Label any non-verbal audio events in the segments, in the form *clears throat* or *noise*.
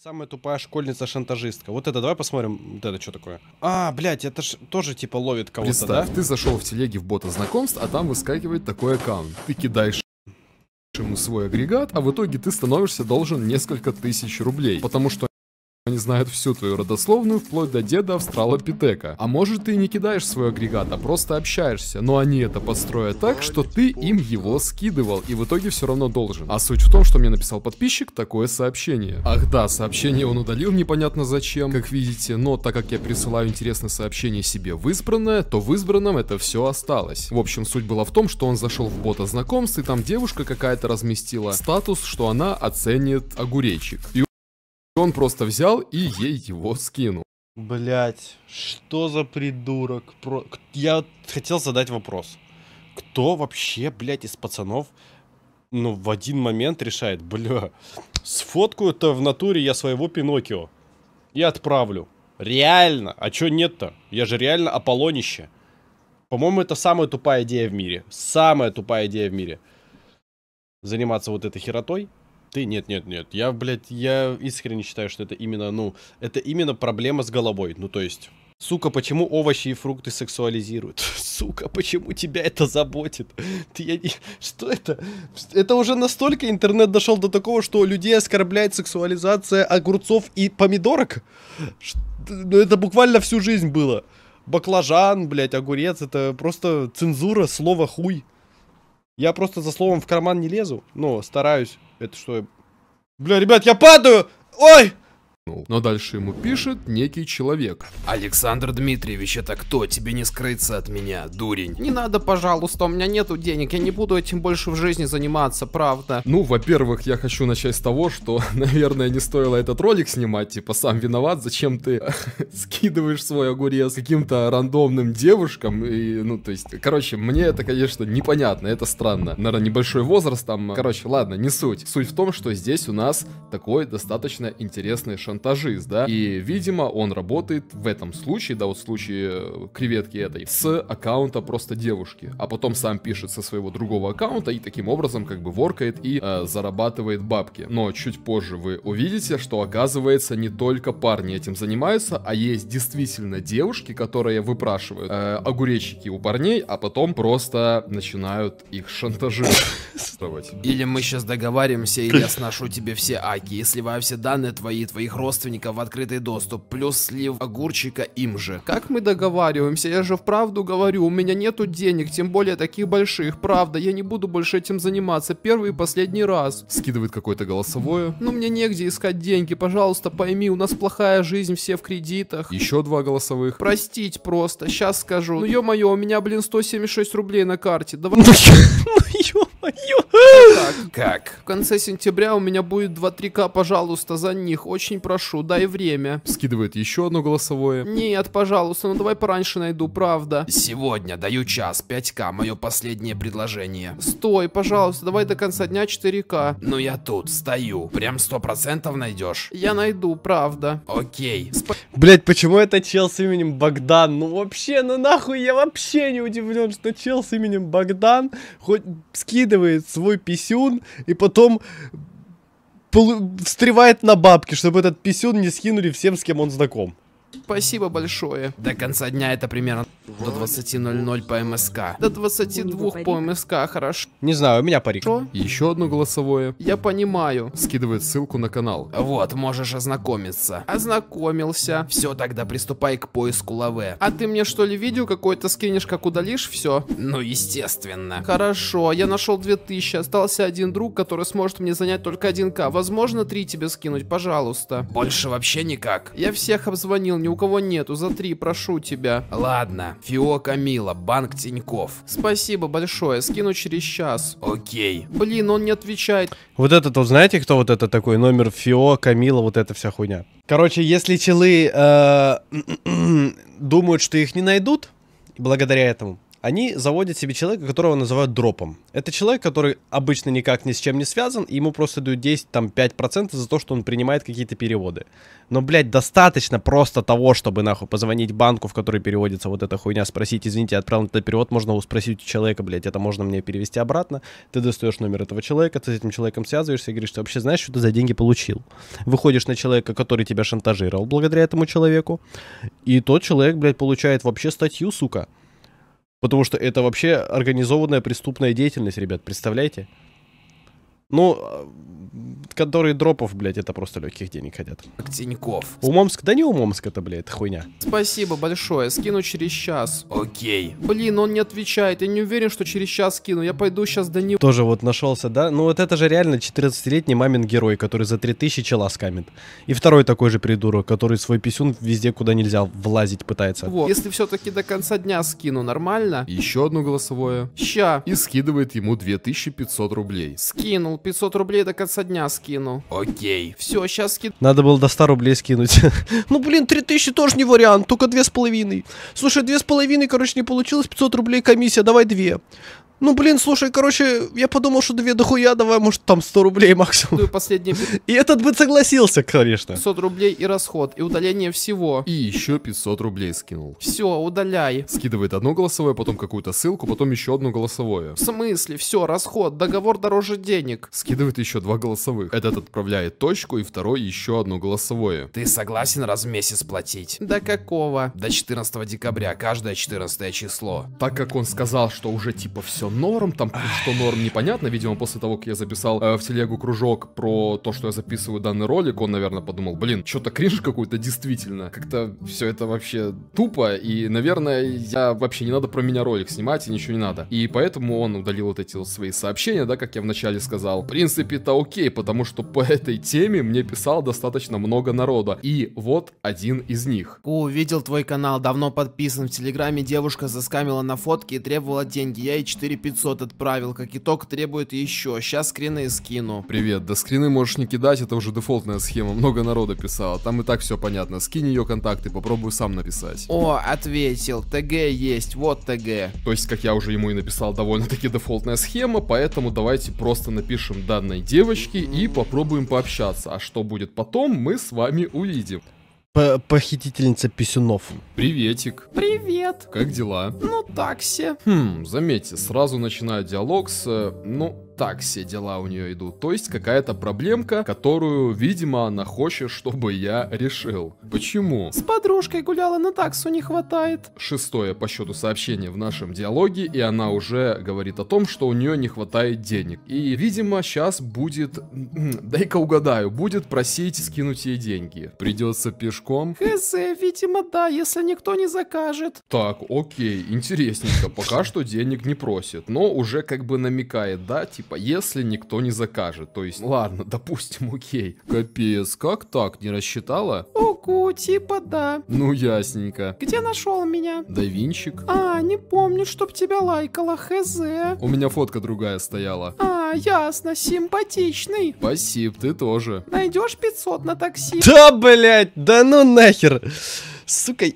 Самая тупая школьница-шантажистка. Вот это, давай посмотрим, вот это что такое. А, блядь, это ж тоже типа ловит кого-то, Представь, да? ты зашел в телеге в бота знакомств, а там выскакивает такой аккаунт. Ты кидаешь ему свой агрегат, а в итоге ты становишься должен несколько тысяч рублей, потому что они знают всю твою родословную, вплоть до деда австралопитека. А может ты и не кидаешь свой агрегат, а просто общаешься. Но они это подстроят так, что ты им его скидывал, и в итоге все равно должен. А суть в том, что мне написал подписчик такое сообщение. Ах да, сообщение он удалил непонятно зачем, как видите, но так как я присылаю интересное сообщение себе в избранное, то в избранном это все осталось. В общем, суть была в том, что он зашел в бота знакомств, и там девушка какая-то разместила статус, что она оценит огуречек. И он просто взял и ей его скинул. Блять, что за придурок? Про... Я хотел задать вопрос. Кто вообще, блядь, из пацанов, ну, в один момент решает, бля, сфоткаю-то в натуре я своего Пиноккио и отправлю. Реально, а чё нет-то? Я же реально Аполлонище. По-моему, это самая тупая идея в мире. Самая тупая идея в мире. Заниматься вот этой херотой. Ты нет, нет, нет. Я, блядь, я искренне считаю, что это именно, ну, это именно проблема с головой. Ну, то есть, сука, почему овощи и фрукты сексуализируют? *laughs* Сука, почему тебя это заботит? Ты, я не... Что это? Это уже настолько интернет дошел до такого, что людей оскорбляет сексуализация огурцов и помидорок? Ну, это буквально всю жизнь было. Баклажан, блядь, огурец, это просто цензура слово хуй. Я просто за словом в карман не лезу, но стараюсь. Это что? Бля, ребят, я падаю! Ой! хмыкнул. Но дальше ему пишет некий человек. Александр Дмитриевич, это кто? Тебе не скрыться от меня, дурень. Не надо, пожалуйста, у меня нету денег, я не буду этим больше в жизни заниматься, правда. Ну, во-первых, я хочу начать с того, что, *laughs* наверное, не стоило этот ролик снимать, типа, сам виноват, зачем ты *laughs* скидываешь свой огурец каким-то рандомным девушкам, и, ну, то есть, короче, мне это, конечно, непонятно, это странно. Наверное, небольшой возраст там, короче, ладно, не суть. Суть в том, что здесь у нас такой достаточно интересный шанс шантажист, да, и, видимо, он работает в этом случае, да, вот в случае э, креветки этой, с аккаунта просто девушки, а потом сам пишет со своего другого аккаунта и таким образом как бы воркает и э, зарабатывает бабки. Но чуть позже вы увидите, что оказывается не только парни этим занимаются, а есть действительно девушки, которые выпрашивают э, огуречики у парней, а потом просто начинают их шантажировать. *laughs* Или мы сейчас договариваемся, и я сношу тебе все аки и сливаю все данные твои, твоих родственников в открытый доступ, плюс слив огурчика им же. Как мы договариваемся? Я же вправду говорю, у меня нету денег, тем более таких больших. Правда, я не буду больше этим заниматься. Первый и последний раз. Скидывает какое-то голосовое. Ну мне негде искать деньги, пожалуйста, пойми, у нас плохая жизнь, все в кредитах. Еще два голосовых. Простить просто, сейчас скажу. Ну ё-моё, у меня, блин, 176 рублей на карте. Давай... Ну *laughs* ё как, как? В конце сентября у меня будет 2 3 пожалуйста, за них. Очень прошу, дай время. Скидывает еще одно голосовое. Нет, пожалуйста, ну давай пораньше найду, правда. Сегодня даю час, 5к, мое последнее предложение. Стой, пожалуйста, давай до конца дня 4к. Ну я тут, стою. Прям сто процентов найдешь? Я найду, правда. Окей. Сп... Блять, почему это чел с именем Богдан? Ну вообще, ну нахуй, я вообще не удивлен, что чел с именем Богдан хоть скидывает выкидывает свой писюн и потом встревает на бабки, чтобы этот писюн не скинули всем, с кем он знаком. Спасибо большое. До конца дня это примерно до 20.00 по МСК. До 22 по МСК, хорошо. Не знаю, у меня парик. Что? Еще одно голосовое. Я понимаю. Скидывает ссылку на канал. Вот, можешь ознакомиться. Ознакомился. Все, тогда приступай к поиску лаве. А ты мне что ли видео какое-то скинешь, как удалишь все? Ну, естественно. Хорошо, я нашел 2000. Остался один друг, который сможет мне занять только 1к. Возможно, 3 тебе скинуть, пожалуйста. Больше вообще никак. Я всех обзвонил Блин, ни у кого нету. За три, прошу тебя. Ладно. Фио Камила, банк Тиньков. Спасибо большое. Скину через час. Окей. Блин, он не отвечает. Вот этот, вот знаете, кто вот это такой? Номер Фио, Камила, вот эта вся хуйня. Короче, если челы э, *clears throat* думают, что их не найдут, благодаря этому, они заводят себе человека, которого называют дропом. Это человек, который обычно никак ни с чем не связан, и ему просто дают 10, там, 5% за то, что он принимает какие-то переводы. Но, блядь, достаточно просто того, чтобы, нахуй, позвонить банку, в которой переводится вот эта хуйня, спросить, извините, отправил этот перевод, можно спросить у человека, блядь, это можно мне перевести обратно. Ты достаешь номер этого человека, ты с этим человеком связываешься и говоришь, ты вообще знаешь, что ты за деньги получил? Выходишь на человека, который тебя шантажировал благодаря этому человеку, и тот человек, блядь, получает вообще статью, сука Потому что это вообще организованная преступная деятельность, ребят, представляете? Ну, а, которые дропов, блядь, это просто легких денег хотят. Как Тиньков. Умомск, да не Умомск это, блядь, это хуйня. Спасибо большое, скину через час. Окей. Блин, он не отвечает, я не уверен, что через час скину, я пойду сейчас до него. Тоже вот нашелся, да? Ну вот это же реально 14-летний мамин герой, который за 3000 чела скамит. И второй такой же придурок, который свой писюн везде, куда нельзя влазить пытается. Вот, если все-таки до конца дня скину, нормально? Еще одно голосовое. Ща. И скидывает ему 2500 рублей. Скинул, 500 рублей до конца дня скину. Окей. Все, сейчас скину. Надо было до 100 рублей скинуть. *laughs* ну, блин, 3000 тоже не вариант, только 2,5. Слушай, 2,5, короче, не получилось. 500 рублей комиссия, давай 2. Ну, блин, слушай, короче, я подумал, что две дохуя, давай, может, там 100 рублей максимум. Ну, последний... *laughs* И этот бы согласился, конечно. 500 рублей и расход, и удаление всего. И еще 500 рублей скинул. Все, удаляй. Скидывает одно голосовое, потом какую-то ссылку, потом еще одно голосовое. В смысле? Все, расход, договор дороже денег. Скидывает еще два голосовых. Этот отправляет точку, и второй еще одно голосовое. Ты согласен раз в месяц платить? До какого? До 14 декабря, каждое 14 число. Так как он сказал, что уже типа все что норм, там что норм непонятно. Видимо, после того, как я записал э, в телегу кружок про то, что я записываю данный ролик, он, наверное, подумал, блин, что-то кринж какой-то действительно. Как-то все это вообще тупо, и, наверное, я вообще не надо про меня ролик снимать, и ничего не надо. И поэтому он удалил вот эти вот свои сообщения, да, как я вначале сказал. В принципе, это окей, потому что по этой теме мне писал достаточно много народа. И вот один из них. Увидел твой канал, давно подписан в Телеграме, девушка заскамила на фотки и требовала деньги. Я ей 4 500 отправил, как итог требует еще. Сейчас скрины скину. Привет, да скрины можешь не кидать, это уже дефолтная схема, много народа писало, там и так все понятно. Скинь ее контакты, попробую сам написать. О, ответил, ТГ есть, вот ТГ. То есть, как я уже ему и написал, довольно-таки дефолтная схема, поэтому давайте просто напишем данной девочке и попробуем пообщаться. А что будет потом, мы с вами увидим. П похитительница писюнов. Приветик. Привет. Как дела? Ну, так все. Хм, заметьте, сразу начинаю диалог с... Э, ну, так все дела у нее идут. То есть какая-то проблемка, которую, видимо, она хочет, чтобы я решил. Почему? С подружкой гуляла, на таксу не хватает. Шестое по счету сообщение в нашем диалоге, и она уже говорит о том, что у нее не хватает денег. И, видимо, сейчас будет... *clears throat* Дай-ка угадаю, будет просить скинуть ей деньги. Придется пешком? Хз, видимо, да, если никто не закажет. Так, окей, интересненько. Пока что денег не просит, но уже как бы намекает, да, типа типа, если никто не закажет. То есть, ладно, допустим, *laughs* окей. Капец, как так, не рассчитала? Ого, типа да. Ну, ясненько. Где нашел меня? Да Винчик. А, не помню, чтоб тебя лайкала, хз. У меня фотка другая стояла. А, ясно, симпатичный. Спасибо, ты тоже. Найдешь 500 на такси? Да, блять, да ну нахер. Сука,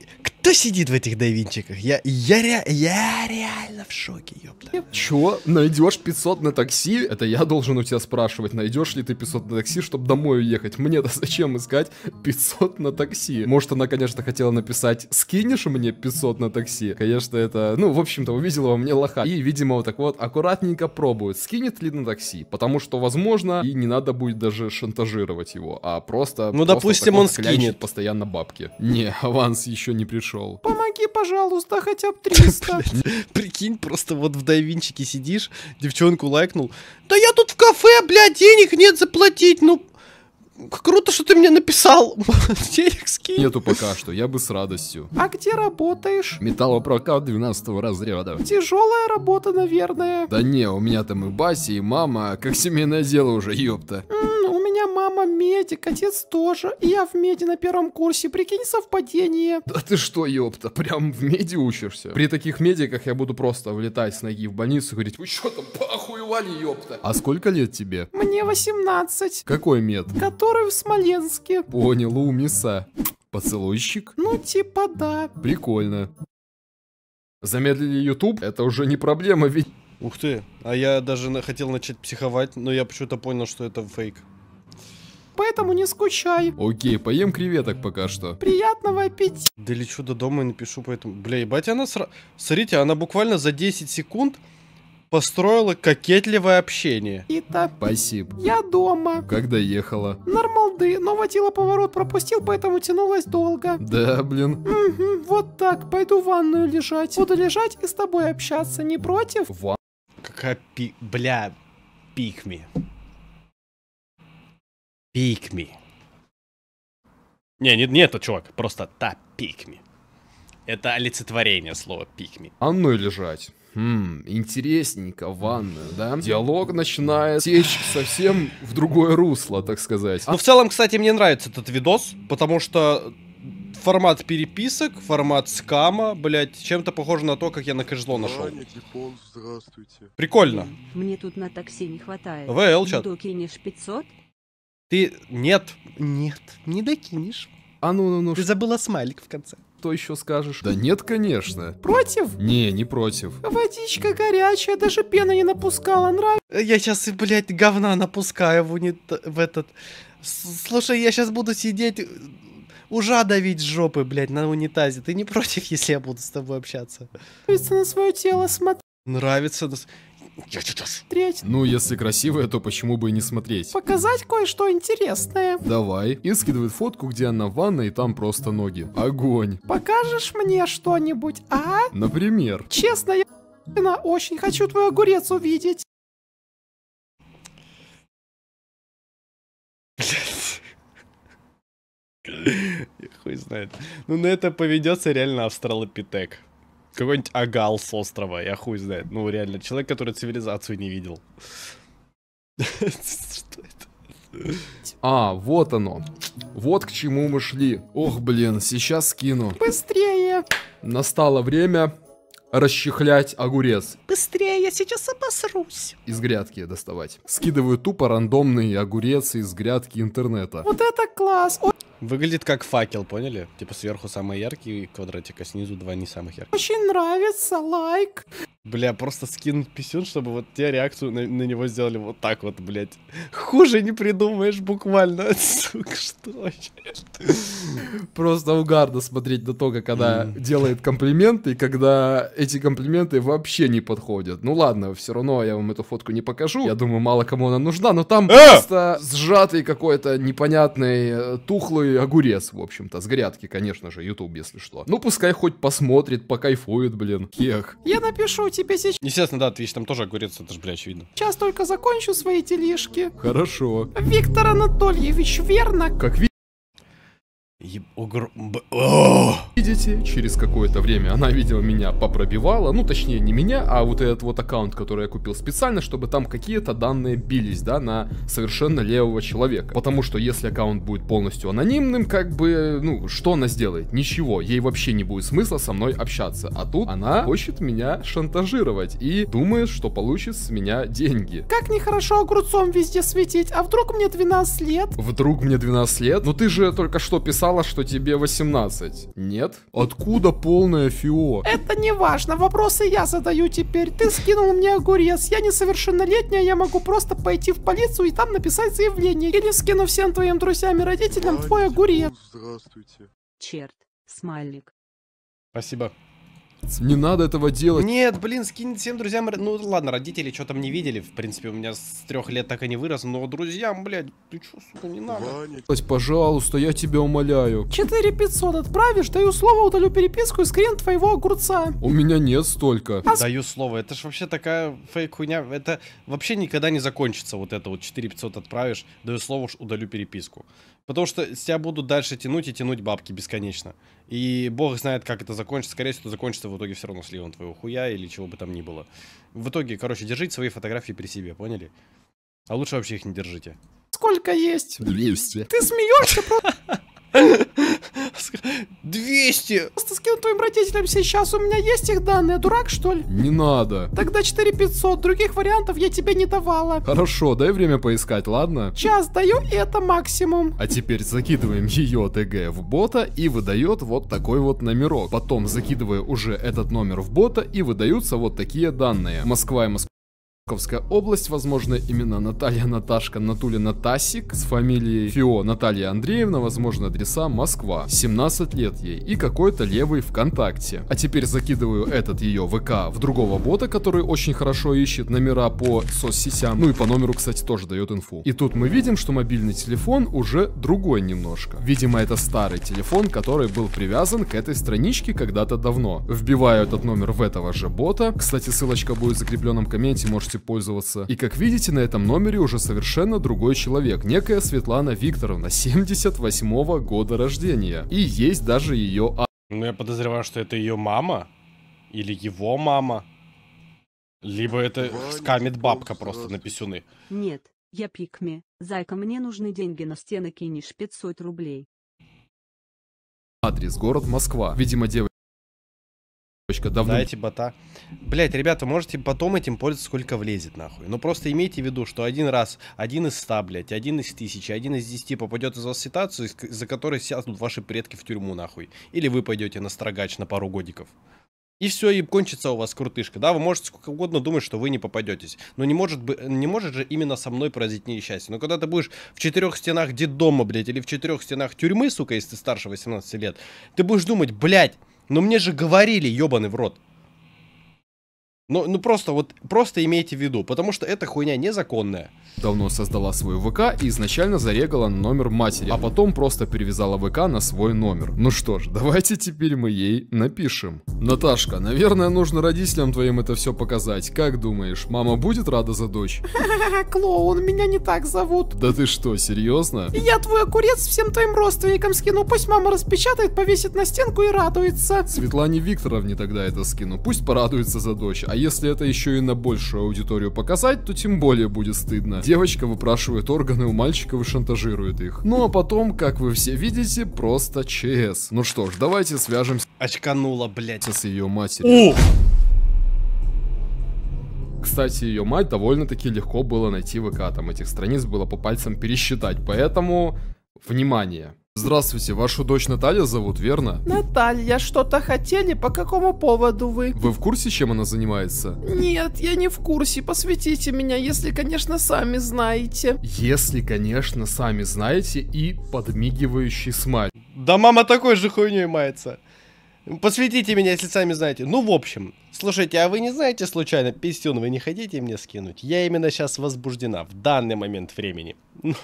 кто сидит в этих давинчиках? Я, я, ре, я реально в шоке, ёпта. Чё? Найдешь 500 на такси? Это я должен у тебя спрашивать, найдешь ли ты 500 на такси, чтобы домой уехать? Мне-то зачем искать 500 на такси? Может, она, конечно, хотела написать, скинешь мне 500 на такси? Конечно, это, ну, в общем-то, увидела во мне лоха. И, видимо, вот так вот аккуратненько пробует, скинет ли на такси. Потому что, возможно, и не надо будет даже шантажировать его, а просто... Ну, просто допустим, он скинет. Постоянно бабки. Не, аванс еще не пришел пришел. Помоги, пожалуйста, хотя бы 300. *laughs* Прикинь, просто вот в дайвинчике сидишь, девчонку лайкнул. Да я тут в кафе, блядь, денег нет заплатить, ну... Круто, что ты мне написал. *laughs* Денег скинь. Нету пока что, я бы с радостью. А где работаешь? Металлопрокат 12 разряда. Тяжелая работа, наверное. Да не, у меня там и Баси, и мама, а как семейное дело уже, ёпта. Ну, мама медик, отец тоже, и я в меди на первом курсе, прикинь, совпадение. Да ты что, ёпта, прям в меди учишься? При таких медиках я буду просто влетать с ноги в больницу и говорить, вы что там, похуевали, ёпта. А сколько лет тебе? Мне 18. Какой мед? Который в Смоленске. Понял, умница. Поцелуйщик? Ну, типа да. Прикольно. Замедлили YouTube? Это уже не проблема, ведь... Ух ты, а я даже хотел начать психовать, но я почему-то понял, что это фейк поэтому не скучай. Окей, поем креветок пока что. Приятного аппетита. Да лечу до дома и напишу, поэтому... Бля, ебать, она сра... Смотрите, она буквально за 10 секунд построила кокетливое общение. Итак. Спасибо. Я дома. Как доехала? Нормалды, но водила поворот пропустил, поэтому тянулась долго. Да, блин. Угу, вот так, пойду в ванную лежать. Буду лежать и с тобой общаться, не против? Ван... Какая пи... Бля, пикми. Pick me. Не, не, не это чувак, просто та pick me. Это олицетворение слова pick me. А ну и лежать. Хм, интересненько, Ванная, да? Диалог начинает течь совсем в другое русло, так сказать. Ну, в целом, кстати, мне нравится этот видос, потому что формат переписок, формат скама, блять, чем-то похоже на то, как я на кэшзло нашел. Прикольно. Мне тут на такси не хватает. ВЛ чат. Докинешь 500, ты... Нет. Нет, не докинешь. А ну, ну, ну. Ты забыла смайлик в конце. Что еще скажешь? Да нет, конечно. Против? Не, не против. Водичка горячая, даже пена не напускала, нравится. Я сейчас, блядь, говна напускаю в, унит... в этот... Слушай, я сейчас буду сидеть э, ужа давить жопы, блядь, на унитазе. Ты не против, если я буду с тобой общаться? Нравится на свое тело смотреть. Нравится. Треть. Ну, если красивая, то почему бы и не смотреть? Показать кое-что интересное. Давай. И скидывает фотку, где она в ванной, и там просто ноги. Огонь. Покажешь мне что-нибудь, а? Например. Честно, я очень хочу твой огурец увидеть. Я хуй знает. Ну, на это поведется реально австралопитек. Какой-нибудь Агал с острова, я хуй знает. Ну, реально, человек, который цивилизацию не видел. *laughs* Что это? А, вот оно. Вот к чему мы шли. Ох, блин, сейчас скину. Быстрее! Настало время расчехлять огурец. Быстрее, я сейчас обосрусь. Из грядки доставать. Скидываю тупо рандомные огурец из грядки интернета. Вот это класс! О... Выглядит как факел, поняли? Типа сверху самый яркий квадратик, а снизу два не самых ярких. Очень нравится, лайк. Бля, просто скинуть писюн, чтобы вот те реакцию на, на него сделали вот так вот, блядь. Хуже не придумаешь буквально. *laughs* Сука, что? Просто угарно смотреть на то, как она делает комплименты, когда эти комплименты вообще не подходят. Ну ладно, все равно я вам эту фотку не покажу. Я думаю, мало кому она нужна, но там э! просто сжатый какой-то непонятный э, тухлый огурец, в общем-то, с грядки, конечно же, YouTube, если что. Ну пускай хоть посмотрит, покайфует, блин. Кех. Я напишу тебе сейчас... Ну, естественно, да, ты там тоже огурец, это же, бля, очевидно. Сейчас только закончу свои тележки. Хорошо. Виктор Анатольевич, верно? Как ви... Еб... Огр... Б... Видите, через какое-то время она, видимо, меня попробивала. Ну, точнее, не меня, а вот этот вот аккаунт, который я купил специально, чтобы там какие-то данные бились, да, на совершенно левого человека. Потому что если аккаунт будет полностью анонимным, как бы, ну, что она сделает? Ничего, ей вообще не будет смысла со мной общаться. А тут она хочет меня шантажировать и думает, что получит с меня деньги. Как нехорошо огурцом везде светить, а вдруг мне 12 лет? Вдруг мне 12 лет? Ну, ты же только что писал сказала, что тебе 18. Нет? Откуда полное фио? Это не важно, вопросы я задаю теперь. Ты скинул мне огурец, я несовершеннолетняя, я могу просто пойти в полицию и там написать заявление. Или скину всем твоим друзьям и родителям твой огурец. Здравствуйте. Черт, смайлик. Спасибо. Не надо этого делать. Нет, блин, скинь всем друзьям. Ну ладно, родители что там не видели. В принципе, у меня с трех лет так и не вырос. Но друзьям, блядь, ты что, сука, не надо. Ваня. Пожалуйста, я тебя умоляю. 4500 отправишь, даю слово, удалю переписку и скрин твоего огурца. У меня нет столько. А... Даю слово, это ж вообще такая фейк хуйня. Это вообще никогда не закончится вот это вот 4500 отправишь, даю слово, удалю переписку. Потому что с тебя будут дальше тянуть и тянуть бабки бесконечно. И бог знает, как это закончится. Скорее всего, это закончится в итоге все равно сливом твоего хуя или чего бы там ни было. В итоге, короче, держите свои фотографии при себе, поняли? А лучше вообще их не держите. Сколько есть? 200. Ты смеешься *laughs* 200! Просто скину твоим родителям сейчас, у меня есть их данные, дурак что ли? Не надо. Тогда 4500, других вариантов я тебе не давала. Хорошо, дай время поискать, ладно? Час даю, и это максимум. А теперь закидываем ее ТГ в бота и выдает вот такой вот номерок. Потом закидывая уже этот номер в бота и выдаются вот такие данные. Москва и Москва Московская область, возможно, именно Наталья, Наташка, Натуля, Натасик с фамилией Фио Наталья Андреевна, возможно, адреса Москва. 17 лет ей и какой-то левый ВКонтакте. А теперь закидываю этот ее ВК в другого бота, который очень хорошо ищет номера по соцсетям. Ну и по номеру, кстати, тоже дает инфу. И тут мы видим, что мобильный телефон уже другой немножко. Видимо, это старый телефон, который был привязан к этой страничке когда-то давно. Вбиваю этот номер в этого же бота. Кстати, ссылочка будет в закрепленном комменте, можете можете пользоваться. И как видите, на этом номере уже совершенно другой человек, некая Светлана Викторовна, 78 -го года рождения. И есть даже ее... а Ну, я подозреваю, что это ее мама или его мама. Либо это скамит бабка просто на писюны. Нет, я пикме Зайка, мне нужны деньги на стены, кинешь 500 рублей. Адрес город Москва. Видимо, девочка Точка, давно. Дайте бота. Блять, ребята, можете потом этим пользоваться, сколько влезет, нахуй. Но ну, просто имейте в виду, что один раз, один из ста, блять, один из тысячи, один из десяти попадет из вас в ситуацию, за которой сядут ваши предки в тюрьму, нахуй. Или вы пойдете на строгач на пару годиков. И все, и кончится у вас крутышка. Да, вы можете сколько угодно думать, что вы не попадетесь. Но не может, бы, не может же именно со мной поразить несчастье. Но когда ты будешь в четырех стенах детдома, блядь, или в четырех стенах тюрьмы, сука, если ты старше 18 лет, ты будешь думать, блядь, но мне же говорили, ебаный в рот. Ну, ну просто вот, просто имейте в виду, потому что эта хуйня незаконная. Давно создала свою ВК и изначально зарегала на номер матери, а потом просто перевязала ВК на свой номер. Ну что ж, давайте теперь мы ей напишем. Наташка, наверное, нужно родителям твоим это все показать. Как думаешь, мама будет рада за дочь? *laughs* Клоун, меня не так зовут. Да ты что, серьезно? Я твой огурец всем твоим родственникам скину, пусть мама распечатает, повесит на стенку и радуется. Светлане Викторовне тогда это скину, пусть порадуется за дочь, а если это еще и на большую аудиторию показать, то тем более будет стыдно. Девочка выпрашивает органы у мальчиков и шантажирует их. Ну а потом, как вы все видите, просто ЧС. Ну что ж, давайте свяжемся... Очканула, блять ...с ее матерью. Ух! Кстати, ее мать довольно-таки легко было найти в ВК, там этих страниц было по пальцам пересчитать, поэтому, внимание, Здравствуйте, вашу дочь Наталья зовут, верно? Наталья, что-то хотели? По какому поводу вы? Вы в курсе, чем она занимается? Нет, я не в курсе. Посвятите меня, если, конечно, сами знаете. Если, конечно, сами знаете и подмигивающий смайл. Да мама такой же хуйней мается. Посвятите меня, если сами знаете. Ну, в общем. Слушайте, а вы не знаете случайно, писюн вы не хотите мне скинуть? Я именно сейчас возбуждена, в данный момент времени. *laughs* Ну,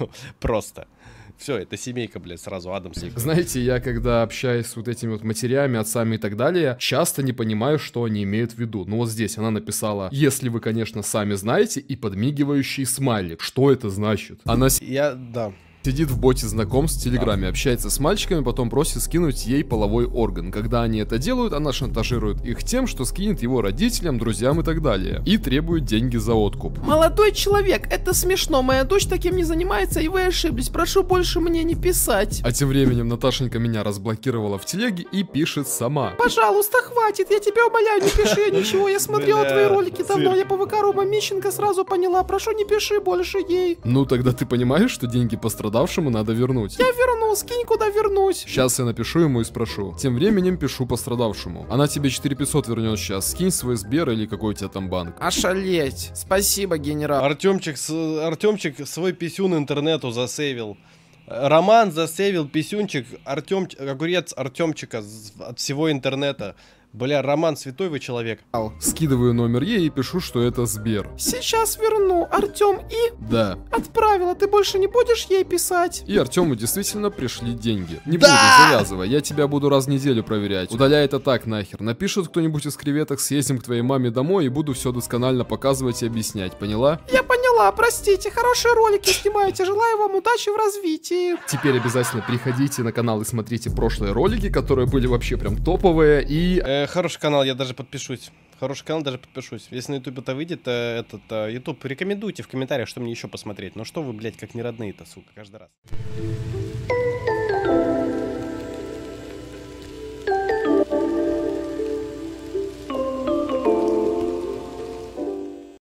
просто. Все, это семейка, блядь, сразу Адамс. Знаете, я когда общаюсь с вот этими вот матерями, отцами и так далее, часто не понимаю, что они имеют в виду. Но ну, вот здесь она написала, если вы, конечно, сами знаете, и подмигивающий смайлик. Что это значит? Она... Я, да, сидит в боте знакомств в Телеграме, общается с мальчиками, потом просит скинуть ей половой орган. Когда они это делают, она шантажирует их тем, что скинет его родителям, друзьям и так далее. И требует деньги за откуп. Молодой человек, это смешно, моя дочь таким не занимается, и вы ошиблись, прошу больше мне не писать. А тем временем Наташенька меня разблокировала в телеге и пишет сама. Пожалуйста, хватит, я тебя умоляю, не пиши ничего, я смотрела твои ролики давно, я по ВК Рома Мищенко сразу поняла, прошу не пиши больше ей. Ну тогда ты понимаешь, что деньги пострадали пострадавшему надо вернуть. Я верну, скинь куда вернусь. Сейчас я напишу ему и спрошу. Тем временем пишу пострадавшему. Она тебе 4500 вернет сейчас. Скинь свой Сбер или какой у тебя там банк. Ошалеть. Спасибо, генерал. Артемчик, с... Артемчик свой писюн интернету засейвил. Роман засейвил писюнчик Артем, огурец Артемчика от всего интернета. Бля, Роман, святой вы человек. Скидываю номер ей и пишу, что это Сбер. Сейчас верну, Артем и... Да. Отправила, ты больше не будешь ей писать? И Артему действительно пришли деньги. Не да! буду, завязывай, я тебя буду раз в неделю проверять. Удаляй это так нахер. Напишет кто-нибудь из креветок, съездим к твоей маме домой и буду все досконально показывать и объяснять, поняла? Я поняла дела, простите, хорошие ролики снимаете, желаю вам удачи в развитии. Теперь обязательно приходите на канал и смотрите прошлые ролики, которые были вообще прям топовые и... Э, хороший канал, я даже подпишусь. Хороший канал, даже подпишусь. Если на YouTube это выйдет, э, этот э, YouTube, рекомендуйте в комментариях, что мне еще посмотреть. Но что вы, блядь, как не родные-то, сука, каждый раз.